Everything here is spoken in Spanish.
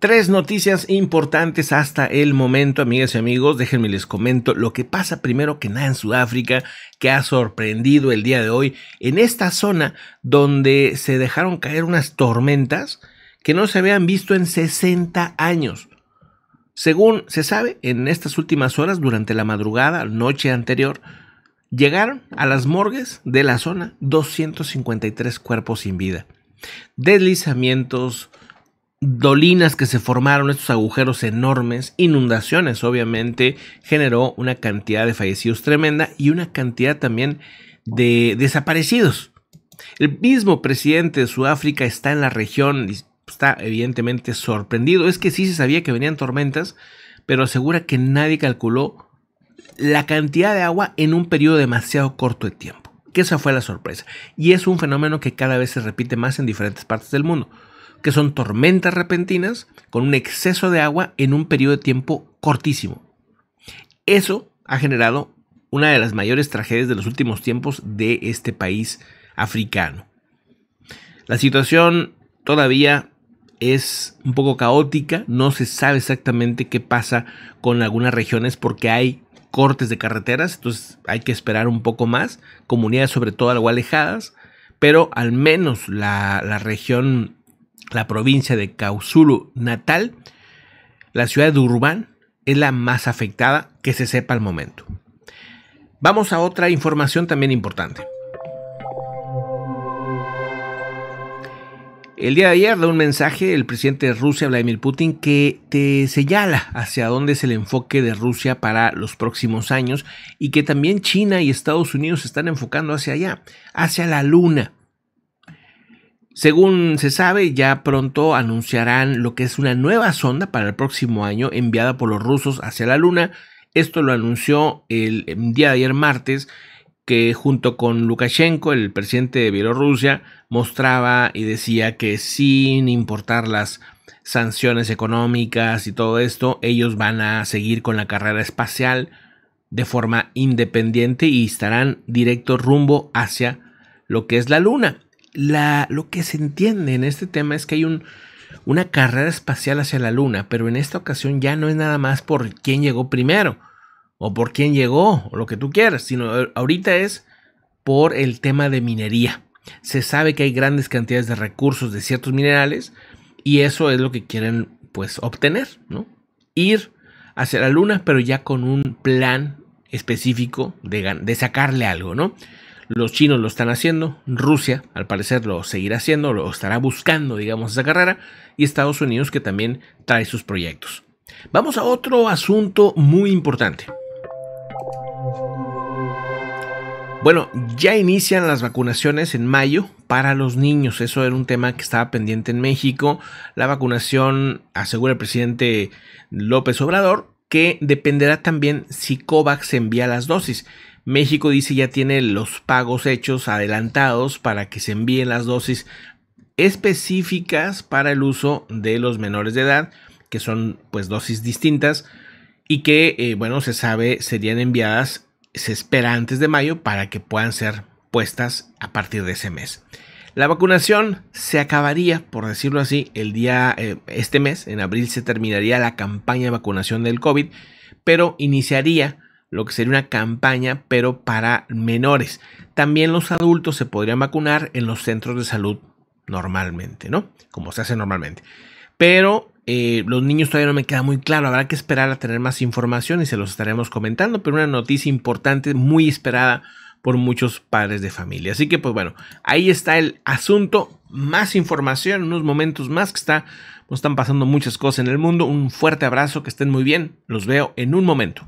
Tres noticias importantes hasta el momento, amigas y amigos. Déjenme les comento lo que pasa primero que nada en Sudáfrica, que ha sorprendido el día de hoy, en esta zona donde se dejaron caer unas tormentas que no se habían visto en 60 años. Según se sabe, en estas últimas horas, durante la madrugada, noche anterior, llegaron a las morgues de la zona 253 cuerpos sin vida. Deslizamientos, dolinas que se formaron, estos agujeros enormes, inundaciones obviamente, generó una cantidad de fallecidos tremenda y una cantidad también de desaparecidos. El mismo presidente de Sudáfrica está en la región, y está evidentemente sorprendido. Es que sí se sabía que venían tormentas, pero asegura que nadie calculó la cantidad de agua en un periodo demasiado corto de tiempo. Que esa fue la sorpresa. Y es un fenómeno que cada vez se repite más en diferentes partes del mundo que son tormentas repentinas con un exceso de agua en un periodo de tiempo cortísimo. Eso ha generado una de las mayores tragedias de los últimos tiempos de este país africano. La situación todavía es un poco caótica, no se sabe exactamente qué pasa con algunas regiones porque hay cortes de carreteras, entonces hay que esperar un poco más, comunidades sobre todo algo alejadas, pero al menos la, la región la provincia de Kausulu Natal, la ciudad de Durban es la más afectada que se sepa al momento. Vamos a otra información también importante. El día de ayer da un mensaje el presidente de Rusia, Vladimir Putin, que te señala hacia dónde es el enfoque de Rusia para los próximos años y que también China y Estados Unidos se están enfocando hacia allá, hacia la luna. Según se sabe, ya pronto anunciarán lo que es una nueva sonda para el próximo año enviada por los rusos hacia la Luna. Esto lo anunció el em, día de ayer martes, que junto con Lukashenko, el presidente de Bielorrusia, mostraba y decía que sin importar las sanciones económicas y todo esto, ellos van a seguir con la carrera espacial de forma independiente y estarán directo rumbo hacia lo que es la Luna lo que se entiende en este tema es que hay una carrera espacial hacia la Luna, pero en esta ocasión ya no es nada más por quién llegó primero, o por quién llegó, o lo que tú quieras, sino eh, ahorita es por el tema de minería. Se sabe que hay grandes cantidades de recursos de ciertos minerales y eso es lo que quieren pues obtener, ¿no? Ir hacia la luna, pero ya con un plan específico de, de sacarle algo, ¿no? Los chinos lo están haciendo, Rusia al parecer lo seguirá haciendo, lo estará buscando, digamos, esa carrera, y Estados Unidos que también trae sus proyectos. Vamos a otro asunto muy importante. Bueno, ya inician las vacunaciones en mayo para los niños. Eso era un tema que estaba pendiente en México. La vacunación, asegura el presidente López Obrador, que dependerá también si COVAX envía las dosis. México dice ya tiene los pagos hechos adelantados para que se envíen las dosis específicas para el uso de los menores de edad, que son pues dosis distintas y que, eh, bueno, se sabe serían enviadas, se espera antes de mayo para que puedan ser puestas a partir de ese mes. La vacunación se acabaría, por decirlo así, el día, eh, este mes, en abril se terminaría la campaña de vacunación del COVID, pero iniciaría lo que sería una campaña, pero para menores. También los adultos se podrían vacunar en los centros de salud normalmente, ¿no? Como se hace normalmente. Pero eh, los niños todavía no me queda muy claro, habrá que esperar a tener más información y se los estaremos comentando, pero una noticia importante, muy esperada por muchos padres de familia. Así que pues bueno, ahí está el asunto, más información, unos momentos más que está, están pasando muchas cosas en el mundo. Un fuerte abrazo, que estén muy bien, los veo en un momento.